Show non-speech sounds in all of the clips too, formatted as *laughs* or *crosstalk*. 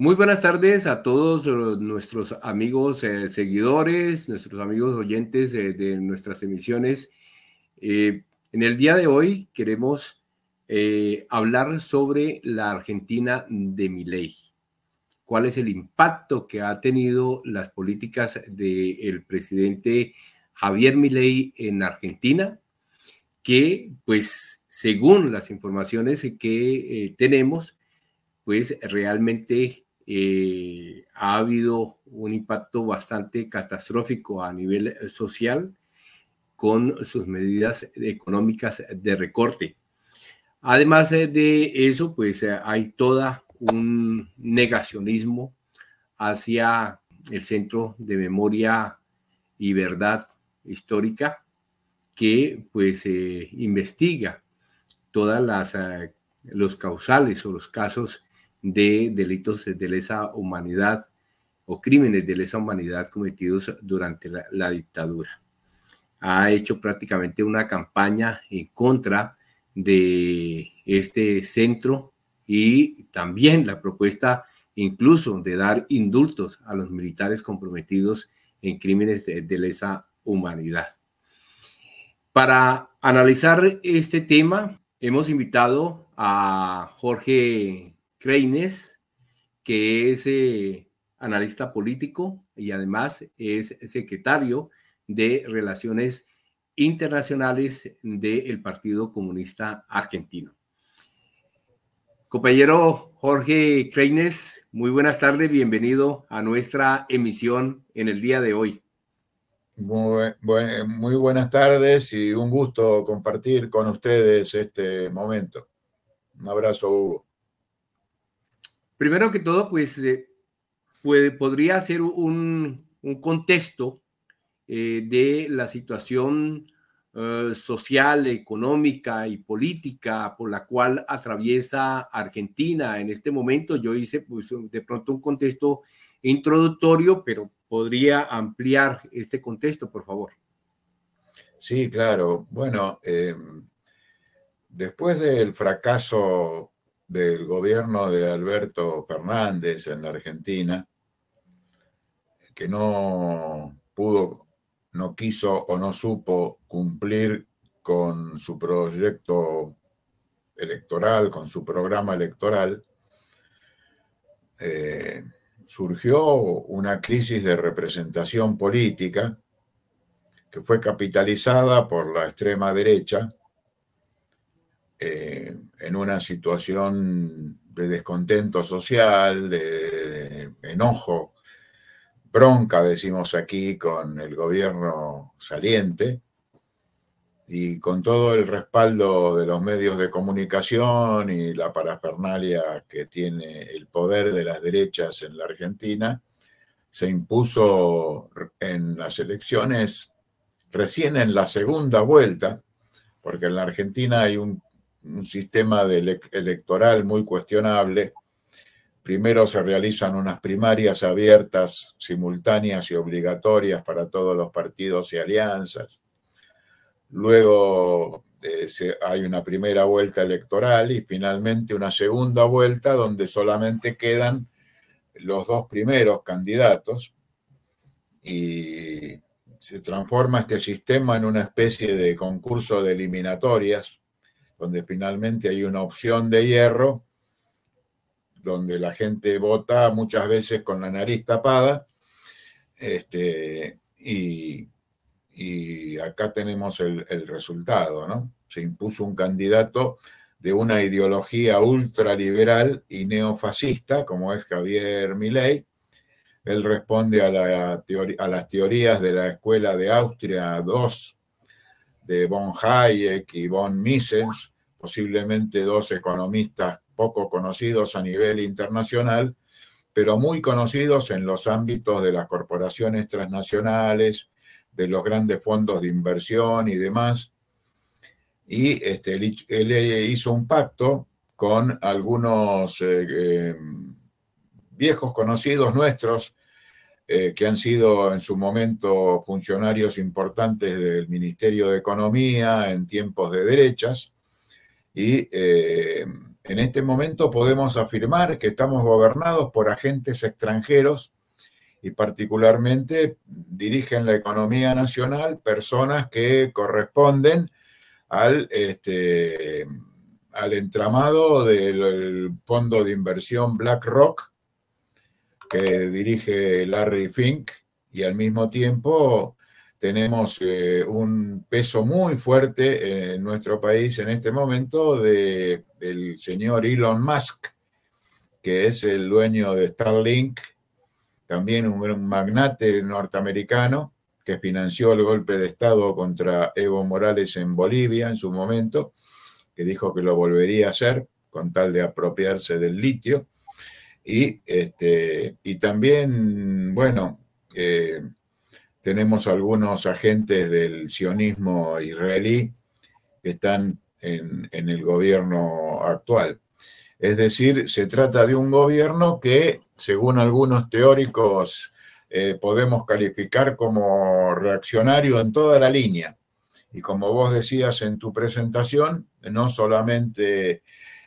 Muy buenas tardes a todos eh, nuestros amigos eh, seguidores, nuestros amigos oyentes de, nuestras emisiones. Eh, en el día de hoy queremos hablar sobre la Argentina de Milei. ¿Cuál es el impacto que ha tenido las políticas del presidente Javier Milei en Argentina? que pues según las informaciones que eh, tenemos, pues realmente eh, ha habido un impacto bastante catastrófico a nivel social con sus medidas económicas de recorte. Además eh, de eso, pues hay toda un negacionismo hacia el Centro de Memoria y Verdad Histórica, que pues eh, investiga todas las ah, los causales o los casos de delitos de lesa humanidad o crímenes de lesa humanidad cometidos durante la, dictadura. Ha hecho prácticamente una campaña en contra de este centro y también la propuesta incluso de dar indultos a los militares comprometidos en crímenes de lesa humanidad. Para analizar este tema, hemos invitado a Jorge Creines, que es eh, analista político y además es secretario de Relaciones Internacionales del Partido Comunista Argentino. Compañero Jorge Creines, muy buenas tardes, bienvenido a nuestra emisión en el día de hoy. Muy, buenas tardes y un gusto compartir con ustedes este momento. Un abrazo, Hugo. Primero que todo, pues, eh, puede, podría hacer un, contexto eh, de la situación eh, social, económica y política por la cual atraviesa Argentina en este momento. Yo hice, pues, de pronto un contexto introductorio, pero podría ampliar este contexto, por favor. Sí, claro. Bueno, eh, después del fracaso del gobierno de Alberto Fernández en la Argentina, que no pudo, no quiso o no supo cumplir con su proyecto electoral, con su programa electoral, eh, surgió una crisis de representación política que fue capitalizada por la extrema derecha eh, en una situación de descontento social, de enojo, bronca, decimos aquí, con el gobierno saliente, y con todo el respaldo de los medios de comunicación y la parafernalia que tiene el poder de las derechas en la Argentina, se impuso en las elecciones recién en la segunda vuelta, porque en la Argentina hay un, sistema electoral muy cuestionable. Primero se realizan unas primarias abiertas, simultáneas y obligatorias para todos los partidos y alianzas Luego eh, hay una primera vuelta electoral y finalmente una segunda vuelta donde solamente quedan los dos primeros candidatos y se transforma este sistema en una especie de concurso de eliminatorias donde finalmente hay una opción de hierro donde la gente vota muchas veces con la nariz tapada este, y y acá tenemos el, resultado, ¿no? Se impuso un candidato de una ideología ultraliberal y neofascista, como es Javier Milei. Él responde a, a, las teorías de la Escuela de Austria II, de von Hayek y von Mises, posiblemente dos economistas poco conocidos a nivel internacional, pero muy conocidos en los ámbitos de las corporaciones transnacionales, de los grandes fondos de inversión y demás. Y este, él, hizo un pacto con algunos eh, eh, viejos conocidos nuestros eh, que han sido en su momento funcionarios importantes del Ministerio de Economía en tiempos de derechas. Y en este momento podemos afirmar que estamos gobernados por agentes extranjeros y particularmente dirigen la economía nacional personas que corresponden al, este, al entramado del fondo de inversión BlackRock que dirige Larry Fink y al mismo tiempo tenemos eh, un peso muy fuerte en nuestro país en este momento de, del señor Elon Musk, que es el dueño de Starlink también un magnate norteamericano que financió el golpe de Estado contra Evo Morales en Bolivia en su momento, que dijo que lo volvería a hacer con tal de apropiarse del litio. Y, este, y también, bueno, eh, tenemos algunos agentes del sionismo israelí que están en el gobierno actual. Es decir, se trata de un gobierno que, según algunos teóricos, eh, podemos calificar como reaccionario en toda la línea. Y como vos decías en tu presentación, no solamente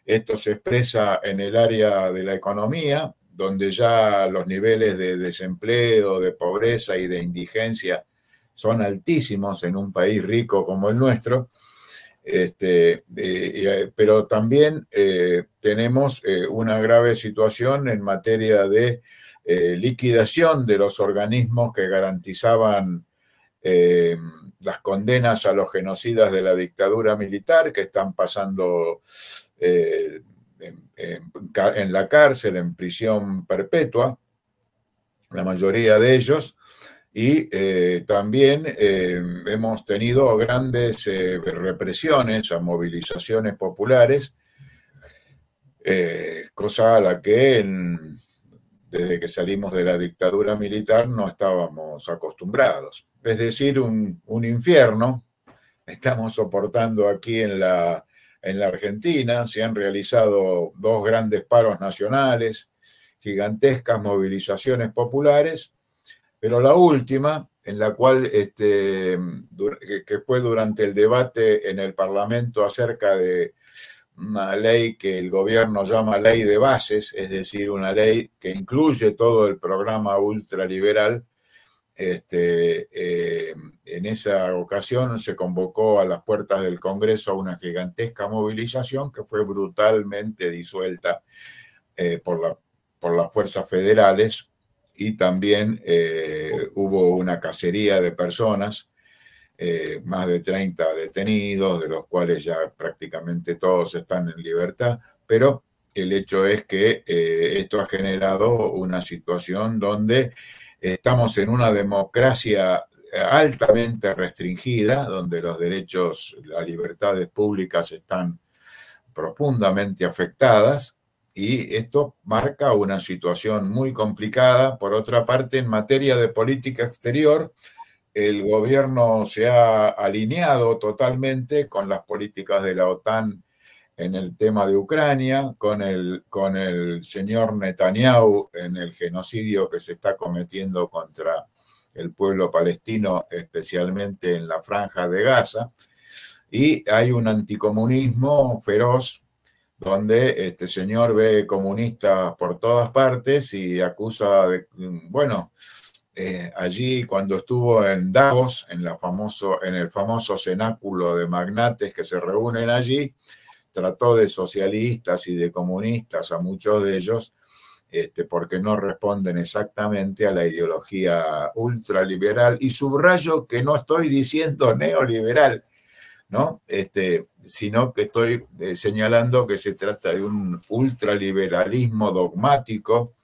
esto se expresa en el área de la economía, donde ya los niveles de desempleo, de pobreza y de indigencia son altísimos en un país rico como el nuestro, este, eh, eh, pero también eh, tenemos una grave situación en materia de liquidación de los organismos que garantizaban las condenas a los genocidas de la dictadura militar que están pasando en la cárcel, en prisión perpetua, la mayoría de ellos y eh, también eh, hemos tenido grandes eh, represiones a movilizaciones populares, cosa a la que desde que salimos de la dictadura militar no estábamos acostumbrados. Es decir, un, infierno estamos soportando aquí en la, en la Argentina. Se han realizado dos grandes paros nacionales, gigantescas movilizaciones populares pero la última, en la cual, este, que fue durante el debate en el Parlamento acerca de una ley que el gobierno llama ley de bases, es decir, una ley que incluye todo el programa ultraliberal. Este, eh, en esa ocasión se convocó a las puertas del Congreso una gigantesca movilización que fue brutalmente disuelta eh, por, la, por las fuerzas federales y también eh, hubo una cacería de personas, eh, más de 30 detenidos, de los cuales ya prácticamente todos están en libertad, pero el hecho es que eh, esto ha generado una situación donde estamos en una democracia altamente restringida, donde los derechos, las libertades públicas están profundamente afectadas y esto marca una situación muy complicada. Por otra parte, en materia de política exterior, el gobierno se ha alineado totalmente con las políticas de la OTAN en el tema de Ucrania, con el, con el señor Netanyahu en el genocidio que se está cometiendo contra el pueblo palestino, especialmente en la franja de Gaza. Y hay un anticomunismo feroz donde este señor ve comunistas por todas partes y acusa de, bueno, eh, allí cuando estuvo en Davos, en, famoso, en el famoso cenáculo de magnates que se reúnen allí, trató de socialistas y de comunistas a muchos de ellos, este, porque no responden exactamente a la ideología ultraliberal. Y subrayo que no estoy diciendo neoliberal, ¿no? Este, sino que estoy eh, señalando que se trata de un ultraliberalismo dogmático,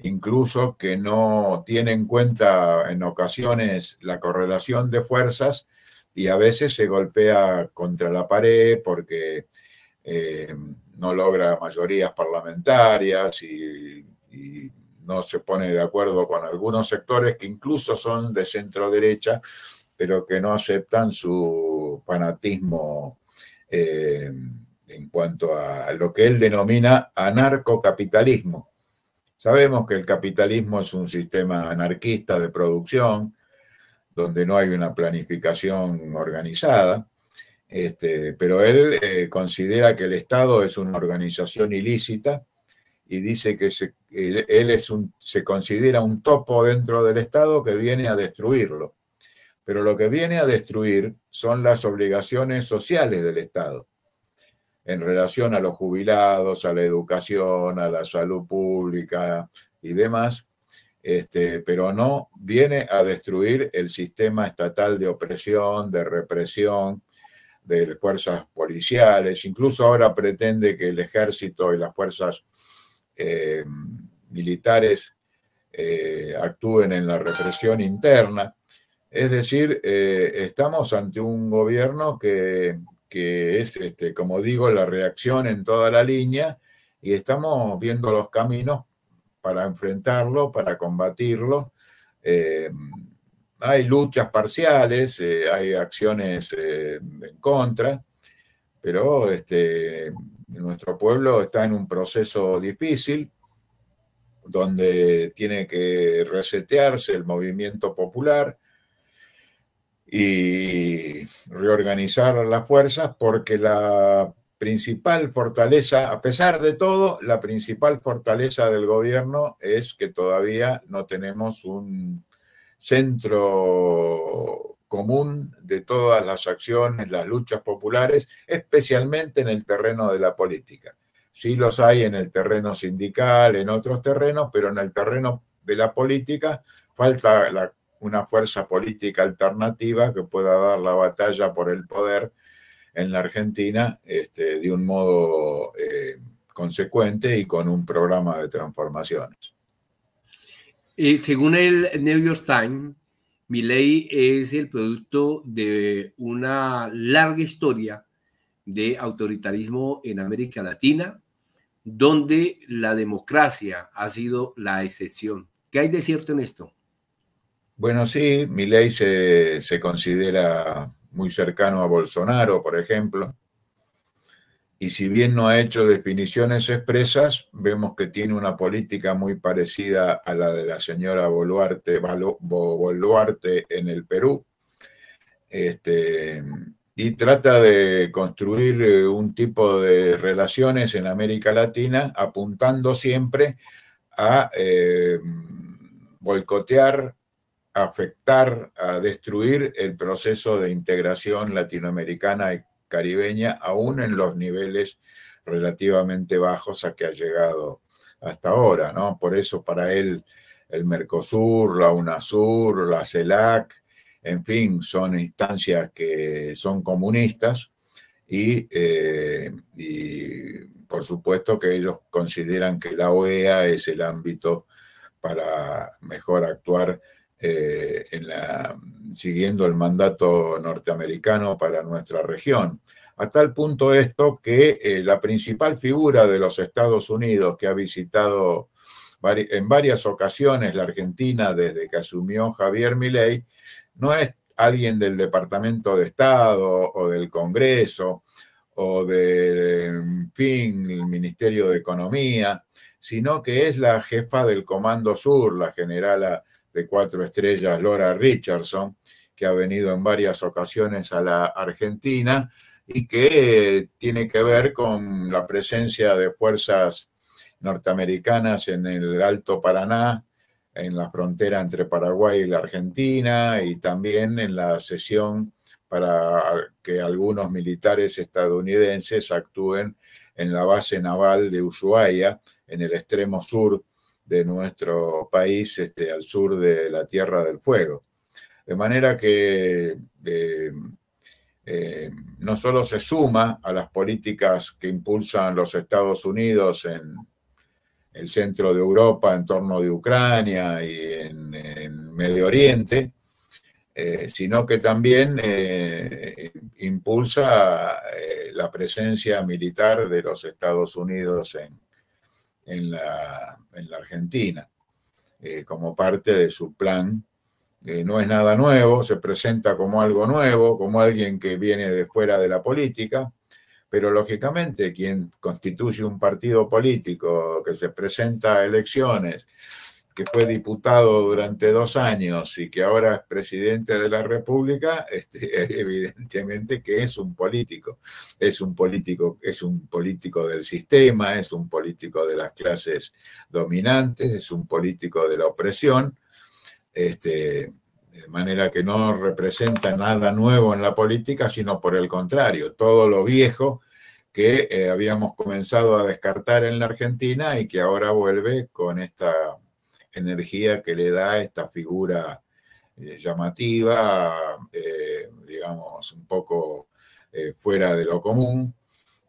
incluso que no tiene en cuenta en ocasiones la correlación de fuerzas y a veces se golpea contra la pared porque eh, no logra mayorías parlamentarias y no se pone de acuerdo con algunos sectores que incluso son de centro derecha, pero que no aceptan su fanatismo eh, en cuanto a lo que él denomina anarcocapitalismo. Sabemos que el capitalismo es un sistema anarquista de producción, donde no hay una planificación organizada, este, pero él eh, considera que el Estado es una organización ilícita y dice que él es un, se considera un topo dentro del Estado que viene a destruirlo pero lo que viene a destruir son las obligaciones sociales del Estado en relación a los jubilados, a la educación, a la salud pública y demás, este, pero no viene a destruir el sistema estatal de opresión, de represión, de fuerzas policiales, incluso ahora pretende que el ejército y las fuerzas eh, militares eh, actúen en la represión interna. Es decir, eh, estamos ante un gobierno que, es, este, como digo, la reacción en toda la línea y estamos viendo los caminos para enfrentarlo, para combatirlo. Eh, hay luchas parciales, eh, hay acciones en contra, pero este, nuestro pueblo está en un proceso difícil donde tiene que resetearse el movimiento popular y reorganizar las fuerzas porque la principal fortaleza, a pesar de todo, la principal fortaleza del gobierno es que todavía no tenemos un centro común de todas las acciones, las luchas populares, especialmente en el terreno de la política. Sí los hay en el terreno sindical, en otros terrenos, pero en el terreno de la política falta la una fuerza política alternativa que pueda dar la batalla por el poder en la Argentina este, de un modo eh, consecuente y con un programa de transformaciones. Y eh, según el New York Times, ley es el producto de una larga historia de autoritarismo en América Latina, donde la democracia ha sido la excepción. ¿Qué hay de cierto en esto? Bueno, sí, Milei se, se considera muy cercano a Bolsonaro, por ejemplo, y si bien no ha hecho definiciones expresas, vemos que tiene una política muy parecida a la de la señora Boluarte, en el Perú. Este, y trata de construir eh, un tipo de relaciones en América Latina apuntando siempre a eh, boicotear afectar, a destruir el proceso de integración latinoamericana y caribeña, aún en los niveles relativamente bajos a que ha llegado hasta ahora, ¿no? Por eso para él el Mercosur, la UNASUR, la CELAC, en fin, son instancias que son comunistas y, eh, y por supuesto que ellos consideran que la OEA es el ámbito para mejor actuar eh, siguiendo el mandato norteamericano para nuestra región. A tal punto esto que eh, la principal figura de los Estados Unidos que ha visitado en varias ocasiones la Argentina desde que asumió Javier Milei no es alguien del Departamento de Estado o del Congreso o del el Ministerio de Economía, sino que es la jefa del Comando Sur, la generala cuatro estrellas Laura Richardson, que ha venido en varias ocasiones a la Argentina y que eh, tiene que ver con la presencia de fuerzas norteamericanas en el Alto Paraná, en la frontera entre Paraguay y la Argentina, y también en la sesión para que algunos militares estadounidenses actúen en la base naval de Ushuaia, en el extremo sur de nuestro país este, al sur de la Tierra del Fuego. De manera que eh, eh, no solo se suma a las políticas que impulsan los Estados Unidos en el centro de Europa, en torno de Ucrania y en, Medio Oriente, eh, sino que también impulsa la presencia militar de los Estados Unidos en, en la, Argentina, eh, como parte de su plan. no es nada nuevo, se presenta como algo nuevo, como alguien que viene de fuera de la política, pero lógicamente quien constituye un partido político que se presenta a elecciones que fue diputado durante dos años y que ahora es presidente de la República, este, *laughs* evidentemente que es un político, es un político, es un político del sistema, es un político de las clases dominantes, es un político de la opresión, este, de manera que no representa nada nuevo en la política, sino por el contrario, todo lo viejo que eh, habíamos comenzado a descartar en la Argentina y que ahora vuelve con esta energía que le da esta figura eh, llamativa, eh, digamos, un poco eh, fuera de lo común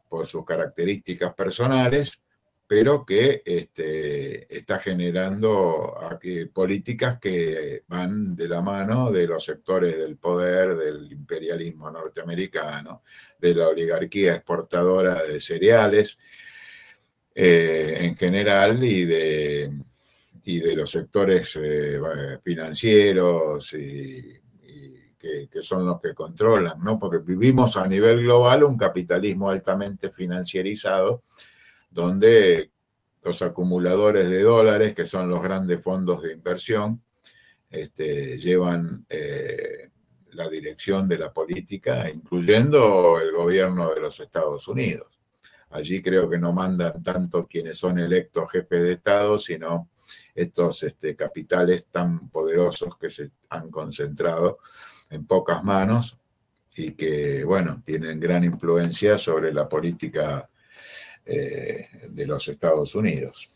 por sus características personales, pero que este, está generando políticas que van de la mano de los sectores del poder, del imperialismo norteamericano, de la oligarquía exportadora de cereales en general y de y de los sectores eh, financieros y, que, son los que controlan, ¿no? Porque vivimos a nivel global un capitalismo altamente financiarizado donde los acumuladores de dólares, que son los grandes fondos de inversión, este, llevan eh, la dirección de la política, incluyendo el gobierno de los Estados Unidos. Allí creo que no mandan tanto quienes son electos jefes de Estado, sino estos este, capitales tan poderosos que se han concentrado en pocas manos y que, bueno, tienen gran influencia sobre la política eh, de los Estados Unidos.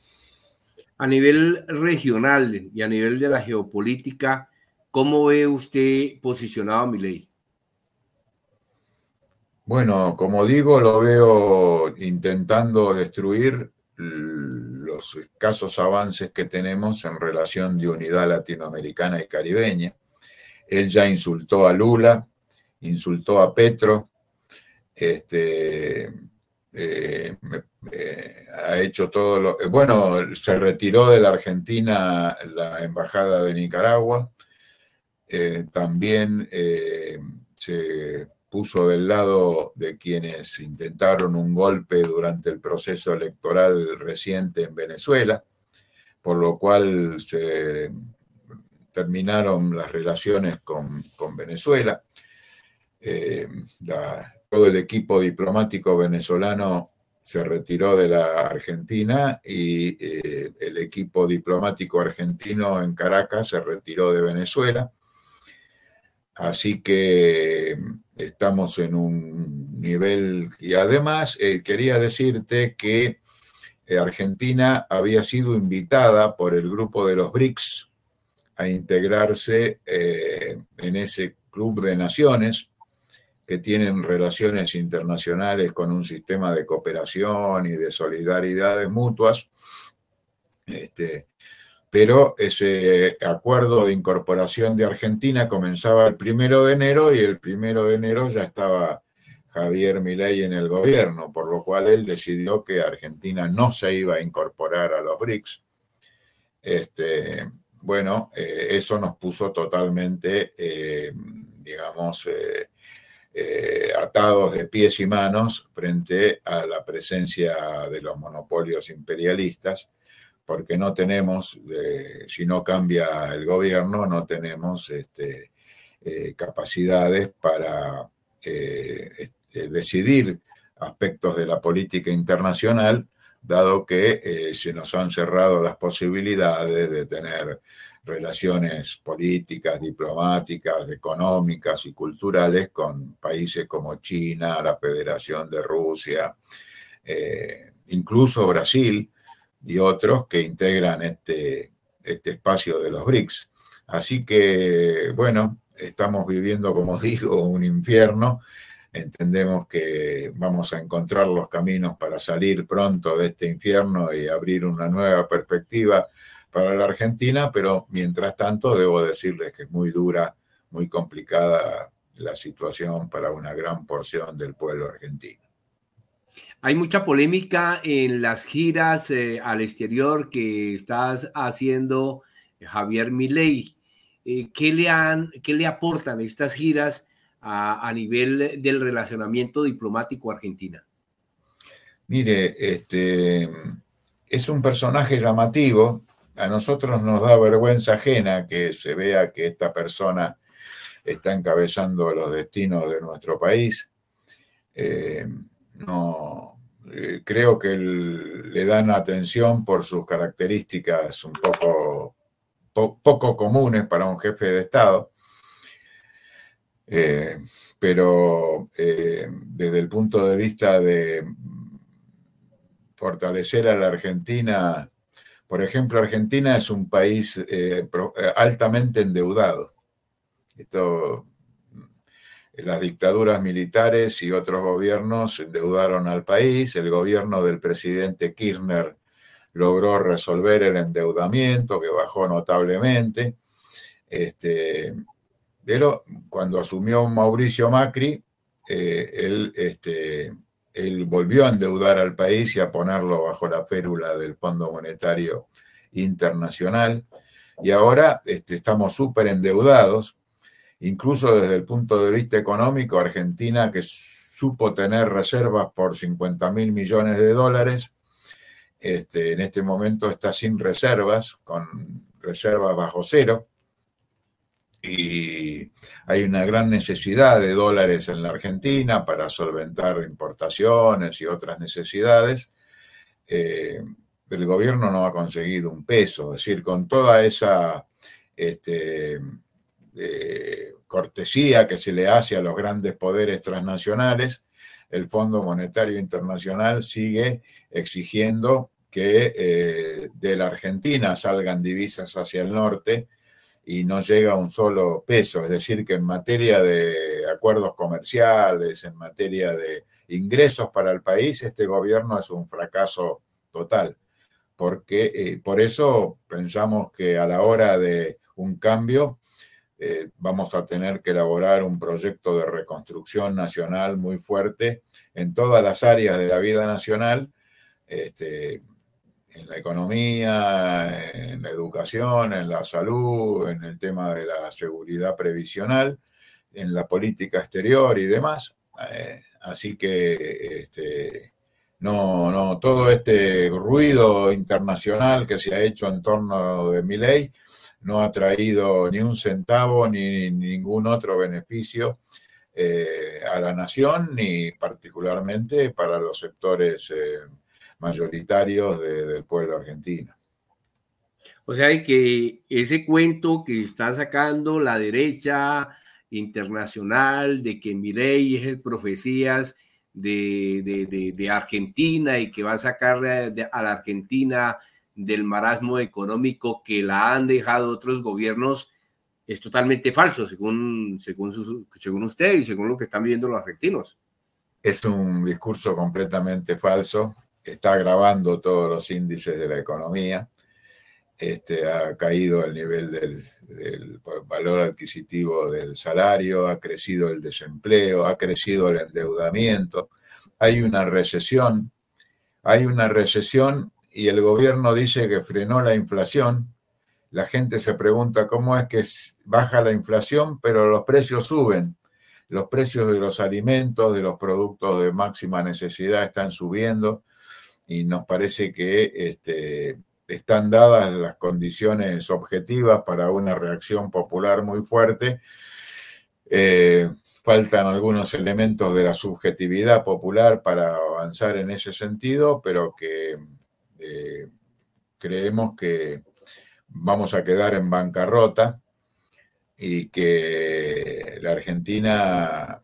A nivel regional y a nivel de la geopolítica, ¿cómo ve usted posicionado a ley? Bueno, como digo, lo veo intentando destruir los escasos avances que tenemos en relación de unidad latinoamericana y caribeña. Él ya insultó a Lula, insultó a Petro, este, eh, eh, ha hecho todo lo... Eh, bueno, se retiró de la Argentina la embajada de Nicaragua, también se puso del lado de quienes intentaron un golpe durante el proceso electoral reciente en Venezuela, por lo cual se terminaron las relaciones con, Venezuela. Eh, todo el equipo diplomático venezolano se retiró de la Argentina y eh, el equipo diplomático argentino en Caracas se retiró de Venezuela. Así que estamos en un nivel... Y además eh, quería decirte que eh, Argentina había sido invitada por el grupo de los BRICS a integrarse eh, en ese club de naciones que tienen relaciones internacionales con un sistema de cooperación y de solidaridades mutuas. Este, pero ese acuerdo de incorporación de Argentina comenzaba el primero de enero y el primero de enero ya estaba Javier Milei en el gobierno, por lo cual él decidió que Argentina no se iba a incorporar a los BRICS. Este, bueno, eh, eso nos puso totalmente, eh, digamos, eh, atados de pies y manos frente a la presencia de los monopolios imperialistas porque no tenemos, eh, si no cambia el gobierno, no tenemos este, eh, capacidades para eh, decidir aspectos de la política internacional, dado que se nos han cerrado las posibilidades de tener relaciones políticas, diplomáticas, económicas y culturales con países como China, la Federación de Rusia, incluso Brasil, y otros que integran este, este espacio de los BRICS. Así que, bueno, estamos viviendo, como *laughs* digo, un infierno. Entendemos que vamos a encontrar los caminos para salir pronto de este infierno y abrir una nueva perspectiva para la Argentina, pero mientras tanto debo decirles que es muy dura, muy complicada la situación para una gran porción del pueblo argentino. Hay mucha polémica en las giras eh, al exterior que estás haciendo eh, Javier Milei. Eh, ¿qué, le han, ¿Qué le aportan estas giras a, nivel del relacionamiento diplomático argentina? Mire, este, es un personaje llamativo. A nosotros nos da vergüenza ajena que se vea que esta persona está encabezando los destinos de nuestro país. no, eh, creo que le dan atención por sus características un poco, poco comunes para un jefe de Estado. Eh, pero eh, desde el punto de vista de fortalecer a la Argentina, por ejemplo, Argentina es un país altamente endeudado. Esto las dictaduras militares y otros gobiernos endeudaron al país, el gobierno del presidente Kirchner logró resolver el endeudamiento que bajó notablemente. Este, pero cuando asumió Mauricio Macri, eh, este, él, volvió a endeudar al país y a ponerlo bajo la férula del Fondo Monetario Internacional. Y ahora este, estamos súper endeudados Incluso desde el punto de vista económico, Argentina, que supo tener reservas por 50 mil millones de dólares, este, en este momento está sin reservas, con reservas bajo cero, y hay una gran necesidad de dólares en la Argentina para solventar importaciones y otras necesidades. Eh, el gobierno no ha conseguido un peso, es decir, con toda esa este, cortesía que se le hace a los grandes poderes transnacionales, el Fondo Monetario Internacional sigue exigiendo que eh, de la Argentina salgan divisas hacia el norte y no llega un solo peso. Es decir, que en materia de acuerdos comerciales, en materia de ingresos para el país, este gobierno es un fracaso total. Porque, eh, por eso pensamos que a la hora de un cambio eh, vamos a tener que elaborar un proyecto de reconstrucción nacional muy fuerte en todas las áreas de la vida nacional, este, en la economía, en la educación, en la salud, en el tema de la seguridad previsional, en la política exterior y demás. Eh, así que este, no, no, todo este ruido internacional que se ha hecho en torno de mi ley no ha traído ni un centavo ni, ningún otro beneficio eh, a la nación, ni particularmente para los sectores eh, mayoritarios del pueblo argentino. O sea, que ese cuento que está sacando la derecha internacional de que Mireille es el profecías de, de, Argentina y que va a sacar a la Argentina del marasmo económico que la han dejado otros gobiernos es totalmente falso, según, según, usted y según lo que están viviendo los argentinos. Es un discurso completamente falso, está agravando todos los índices de la economía, este, ha caído el nivel del valor adquisitivo del salario, ha crecido el desempleo, ha crecido el endeudamiento, hay una recesión, hay una recesión y el gobierno dice que frenó la inflación, la gente se pregunta cómo es que baja la inflación, pero los precios suben. Los precios de los alimentos, de los productos de máxima necesidad están subiendo y nos parece que este, están dadas las condiciones objetivas para una reacción popular muy fuerte. Eh, faltan algunos elementos de la subjetividad popular para avanzar en ese sentido, pero que eh, creemos que vamos a quedar en bancarrota y que la Argentina,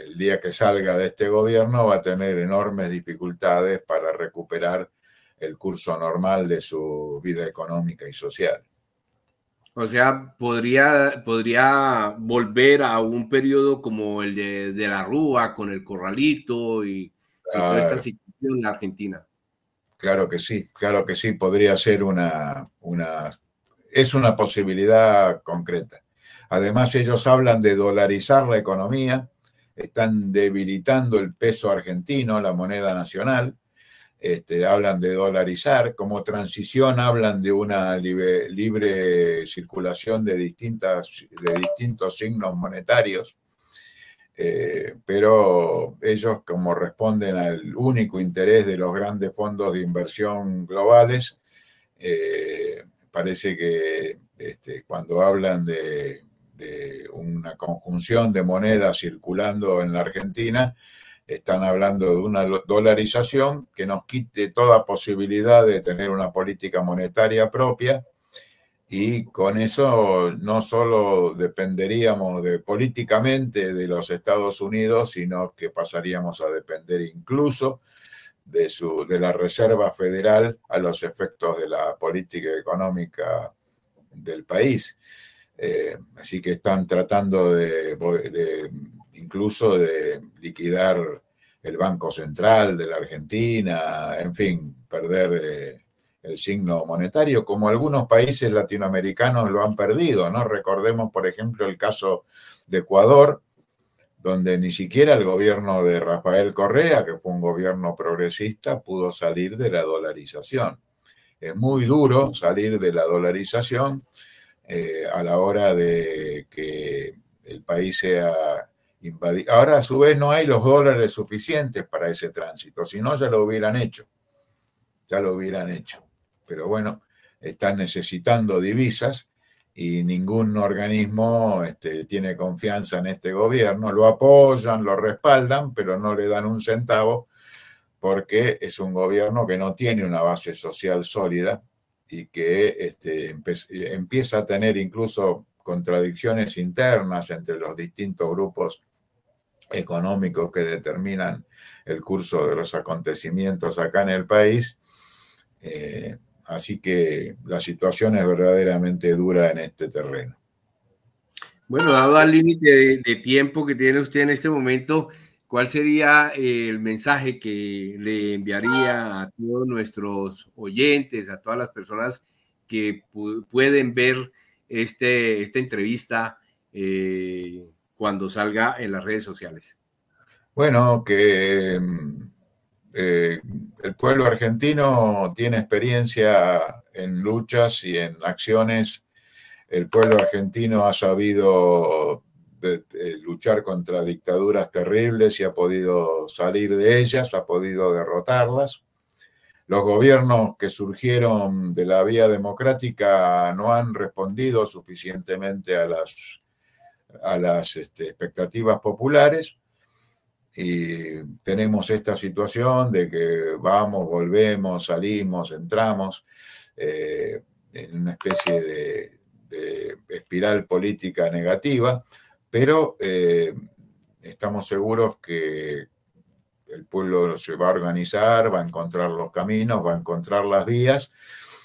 el día que salga de este gobierno, va a tener enormes dificultades para recuperar el curso normal de su vida económica y social. O sea, podría, podría volver a un periodo como el de, la Rúa, con el corralito y, toda esta situación en la Argentina claro que sí, claro que sí, podría ser una, es una posibilidad concreta. Además, ellos hablan de dolarizar la economía, están debilitando el peso argentino, la moneda nacional, este, hablan de dolarizar, como transición hablan de una libre, libre circulación de, distintas, de distintos signos monetarios. Eh, pero ellos como responden al único interés de los grandes fondos de inversión globales, eh, parece que este, cuando hablan de, una conjunción de monedas circulando en la Argentina, están hablando de una dolarización que nos quite toda posibilidad de tener una política monetaria propia y con eso no solo dependeríamos políticamente de los Estados Unidos, sino que pasaríamos a depender incluso de, su, de la Reserva Federal a los efectos de la política económica del país. Eh, así que están tratando de, incluso de liquidar el Banco Central de la Argentina, en fin, perder... Eh, el signo monetario, como algunos países latinoamericanos lo han perdido, ¿no? Recordemos, por ejemplo, el caso de Ecuador, donde ni siquiera el gobierno de Rafael Correa, que fue un gobierno progresista, pudo salir de la dolarización. Es muy duro salir de la dolarización eh, a la hora de que el país sea invadido. Ahora, a su vez, no hay los dólares suficientes para ese tránsito, si no, ya lo hubieran hecho. Ya lo hubieran hecho pero bueno, están necesitando divisas y ningún organismo este, tiene confianza en este gobierno. Lo apoyan, lo respaldan, pero no le dan un centavo porque es un gobierno que no tiene una base social sólida y que este, empieza a tener incluso contradicciones internas entre los distintos grupos económicos que determinan el curso de los acontecimientos acá en el país. Eh, Así que la situación es verdaderamente dura en este terreno. Bueno, dado el límite de, tiempo que tiene usted en este momento, ¿cuál sería eh, el mensaje que le enviaría a todos nuestros oyentes, a todas las personas que pueden ver este, esta entrevista eh, cuando salga en las redes sociales? Bueno, que eh, el pueblo argentino tiene experiencia en luchas y en acciones. El pueblo argentino ha sabido luchar contra dictaduras terribles y ha podido salir de ellas, ha podido derrotarlas. Los gobiernos que surgieron de la vía democrática no han respondido suficientemente a las, este, expectativas populares y eh, tenemos esta situación de que vamos, volvemos, salimos, entramos eh, en una especie de, espiral política negativa, pero eh, estamos seguros que el pueblo se va a organizar, va a encontrar los caminos, va a encontrar las vías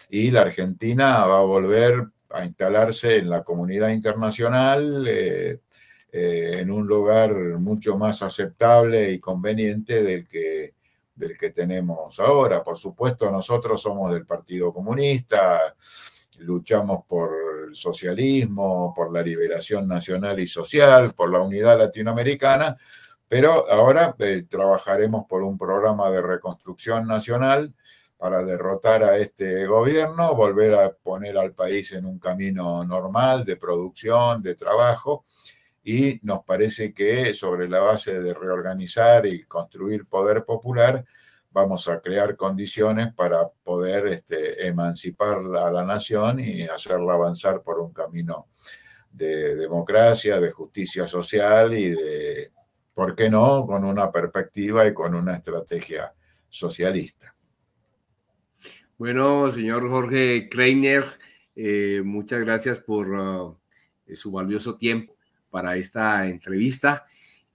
y la Argentina va a volver a instalarse en la comunidad internacional. Eh, en un lugar mucho más aceptable y conveniente del que, del que tenemos ahora. Por supuesto, nosotros somos del Partido Comunista, luchamos por el socialismo, por la liberación nacional y social, por la unidad latinoamericana, pero ahora eh, trabajaremos por un programa de reconstrucción nacional para derrotar a este gobierno, volver a poner al país en un camino normal de producción, de trabajo, y nos parece que sobre la base de reorganizar y construir poder popular, vamos a crear condiciones para poder este, emancipar a la nación y hacerla avanzar por un camino de democracia, de justicia social y de, ¿por qué no?, con una perspectiva y con una estrategia socialista. Bueno, señor Jorge Kreiner, eh, muchas gracias por ah, eh, su valioso tiempo para esta entrevista.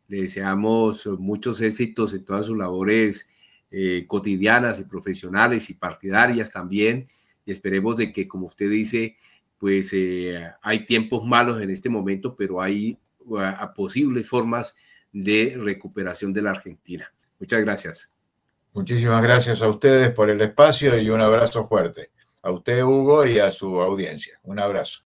Le deseamos muchos éxitos en todas sus labores eh, cotidianas y profesionales y partidarias también. Y esperemos de que, como usted dice, pues eh, hay tiempos malos en este momento, pero hay posibles formas de recuperación de la Argentina. Muchas gracias. Muchísimas gracias a ustedes por el espacio y un abrazo fuerte. A usted, Hugo, y a su audiencia. Un abrazo.